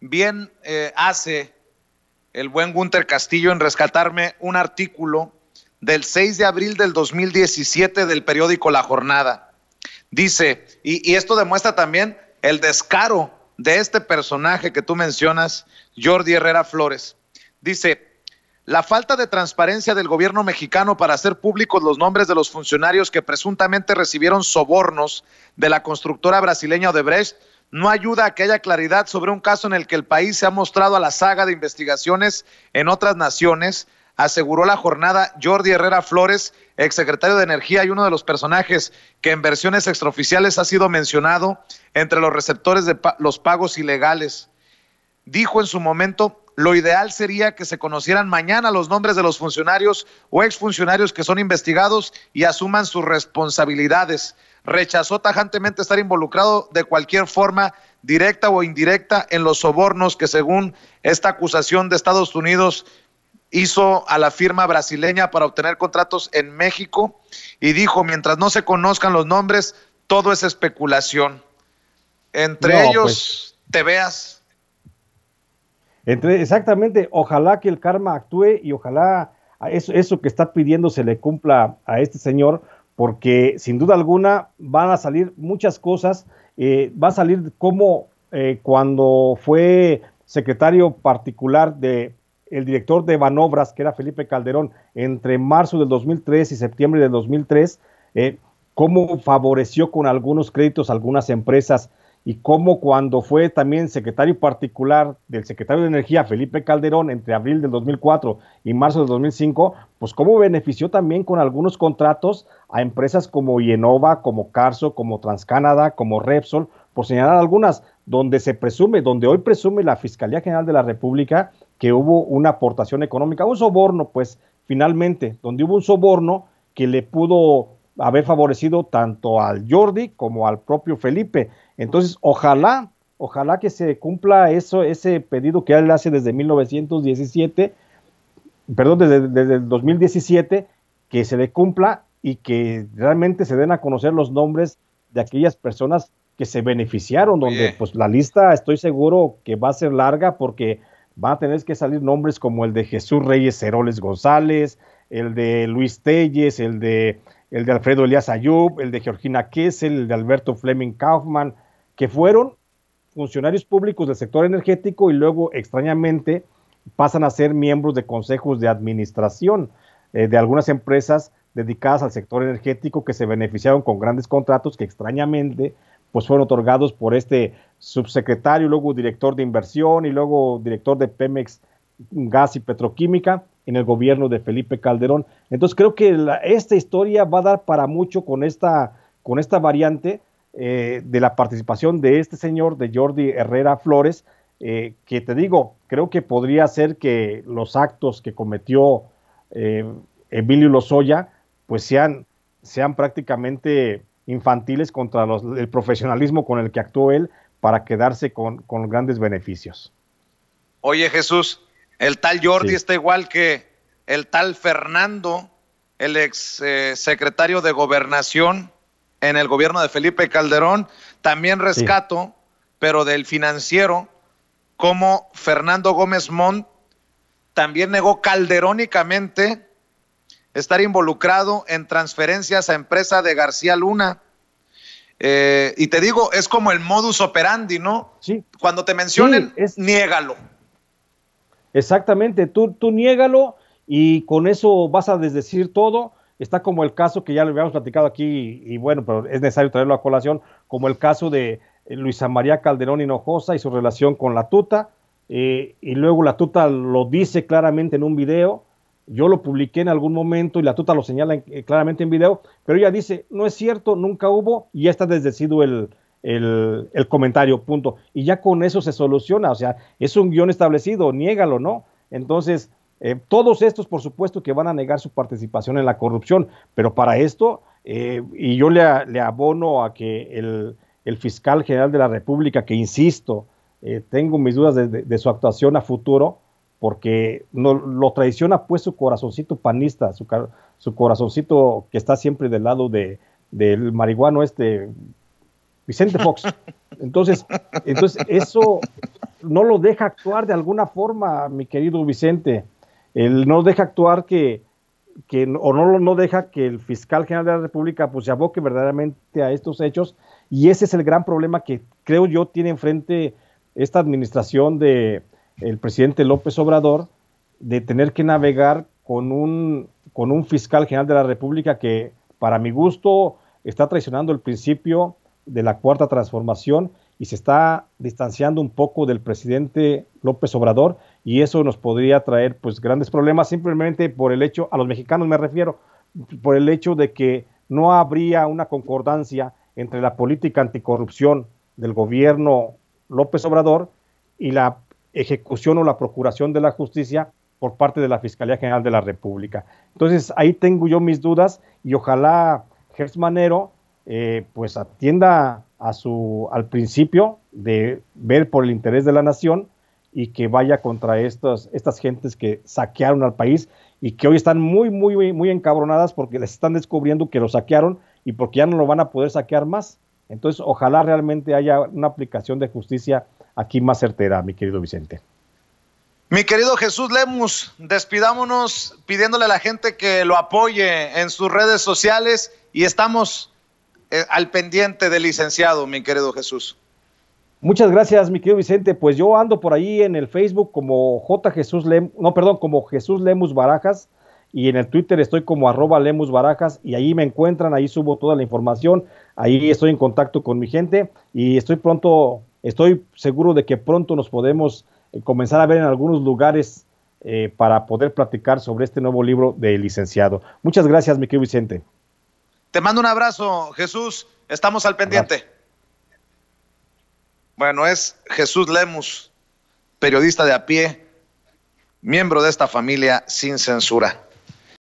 Bien eh, hace el buen Gunter Castillo en rescatarme un artículo del 6 de abril del 2017 del periódico La Jornada. Dice, y, y esto demuestra también el descaro de este personaje que tú mencionas, Jordi Herrera Flores. Dice, la falta de transparencia del gobierno mexicano para hacer públicos los nombres de los funcionarios que presuntamente recibieron sobornos de la constructora brasileña Odebrecht no ayuda a que haya claridad sobre un caso en el que el país se ha mostrado a la saga de investigaciones en otras naciones, aseguró la jornada Jordi Herrera Flores, exsecretario de Energía y uno de los personajes que en versiones extraoficiales ha sido mencionado entre los receptores de los pagos ilegales. Dijo en su momento, lo ideal sería que se conocieran mañana los nombres de los funcionarios o exfuncionarios que son investigados y asuman sus responsabilidades rechazó tajantemente estar involucrado de cualquier forma directa o indirecta en los sobornos que según esta acusación de Estados Unidos hizo a la firma brasileña para obtener contratos en México y dijo, mientras no se conozcan los nombres, todo es especulación. Entre ellos, pues te veas. Entre, exactamente, ojalá que el karma actúe y ojalá eso, eso que está pidiendo se le cumpla a este señor, porque sin duda alguna van a salir muchas cosas, eh, va a salir como eh, cuando fue secretario particular de el director de Banobras, que era Felipe Calderón, entre marzo del 2003 y septiembre del 2003, eh, cómo favoreció con algunos créditos algunas empresas y cómo cuando fue también secretario particular del secretario de Energía, Felipe Calderón, entre abril del 2004 y marzo del 2005, pues cómo benefició también con algunos contratos a empresas como Yenova, como Carso, como Transcanada, como Repsol, por señalar algunas, donde se presume, donde hoy presume la Fiscalía General de la República que hubo una aportación económica, un soborno, pues finalmente, donde hubo un soborno que le pudo haber favorecido tanto al Jordi como al propio Felipe. Entonces, ojalá, ojalá que se cumpla eso, ese pedido que él hace desde 1917, perdón, desde, el 2017, que se le cumpla y que realmente se den a conocer los nombres de aquellas personas que se beneficiaron, donde pues la lista estoy seguro que va a ser larga porque van a tener que salir nombres como el de Jesús Reyes Heroles González, el de Luis Telles, el de el de Alfredo Elías Ayub, el de Georgina Kessel, el de Alberto Fleming Kaufman, que fueron funcionarios públicos del sector energético y luego, extrañamente, pasan a ser miembros de consejos de administración eh, de algunas empresas dedicadas al sector energético que se beneficiaron con grandes contratos que extrañamente pues fueron otorgados por este subsecretario, luego director de inversión y luego director de Pemex Gas y Petroquímica en el gobierno de Felipe Calderón. Entonces creo que esta historia va a dar para mucho con esta, con esta variante eh, de la participación de este señor, de Jordi Herrera Flores, eh, que te digo, creo que podría ser que los actos que cometió eh, Emilio Lozoya, pues sean, sean prácticamente infantiles contra el profesionalismo con el que actuó él para quedarse con, con grandes beneficios. Oye Jesús, el tal Jordi está igual que el tal Fernando, el ex eh, secretario de gobernación en el gobierno de Felipe Calderón. También rescato, pero del financiero, como Fernando Gómez Montt también negó calderónicamente estar involucrado en transferencias a empresa de García Luna. Eh, y te digo, es como el modus operandi, ¿no? Sí. Cuando te mencionen, es... niégalo. Exactamente, tú, tú niégalo y con eso vas a desdecir todo. Está como el caso que ya lo habíamos platicado aquí, y, bueno, pero es necesario traerlo a colación, como el caso de eh, Luisa María Calderón Hinojosa y su relación con la tuta. Eh, y luego la tuta lo dice claramente en un video, yo lo publiqué en algún momento y la tuta lo señala eh, claramente en video, pero ella dice, no es cierto, nunca hubo y ya está desdecido el, el, comentario, punto. Y ya con eso se soluciona, o sea, es un guión establecido, niégalo, ¿no? Entonces, eh, todos estos, por supuesto, que van a negar su participación en la corrupción, pero para esto, eh, y yo le, abono a que el, fiscal general de la República, que insisto, eh, tengo mis dudas de, su actuación a futuro, porque no, lo traiciona pues su corazoncito panista, su, corazoncito que está siempre del lado de, del marihuano este Vicente Fox. Entonces, entonces eso no lo deja actuar de alguna forma, mi querido Vicente. Él no deja actuar que, que o no, no deja que el fiscal general de la República pues, se aboque verdaderamente a estos hechos. Y ese es el gran problema que creo yo tiene enfrente esta administración de el presidente López Obrador de tener que navegar con un, con un fiscal general de la República que, para mi gusto, está traicionando el principio de la cuarta transformación y se está distanciando un poco del presidente López Obrador y eso nos podría traer pues grandes problemas simplemente por el hecho, a los mexicanos me refiero, por el hecho de que no habría una concordancia entre la política anticorrupción del gobierno López Obrador y la ejecución o la procuración de la justicia por parte de la Fiscalía General de la República. Entonces ahí tengo yo mis dudas y ojalá Gers Manero eh, pues atienda a su, al principio de ver por el interés de la nación y que vaya contra estas, estas gentes que saquearon al país y que hoy están muy, muy, muy encabronadas porque les están descubriendo que lo saquearon y porque ya no lo van a poder saquear más. Entonces, ojalá realmente haya una aplicación de justicia aquí más certera, mi querido Vicente. Mi querido Jesús Lemus, despidámonos pidiéndole a la gente que lo apoye en sus redes sociales y estamos eh, al pendiente del licenciado, mi querido Jesús. Muchas gracias, mi querido Vicente. Pues yo ando por ahí en el Facebook como J. Jesús Lem no, perdón, como Jesús Lemus Barajas y en el Twitter estoy como arroba Lemus Barajas y ahí me encuentran, ahí subo toda la información, ahí estoy en contacto con mi gente y estoy pronto, estoy seguro de que pronto nos podemos eh, comenzar a ver en algunos lugares eh, para poder platicar sobre este nuevo libro del licenciado. Muchas gracias, mi querido Vicente. Te mando un abrazo, Jesús. Estamos al pendiente. Bueno, es Jesús Lemus, periodista de a pie, miembro de esta familia sin censura.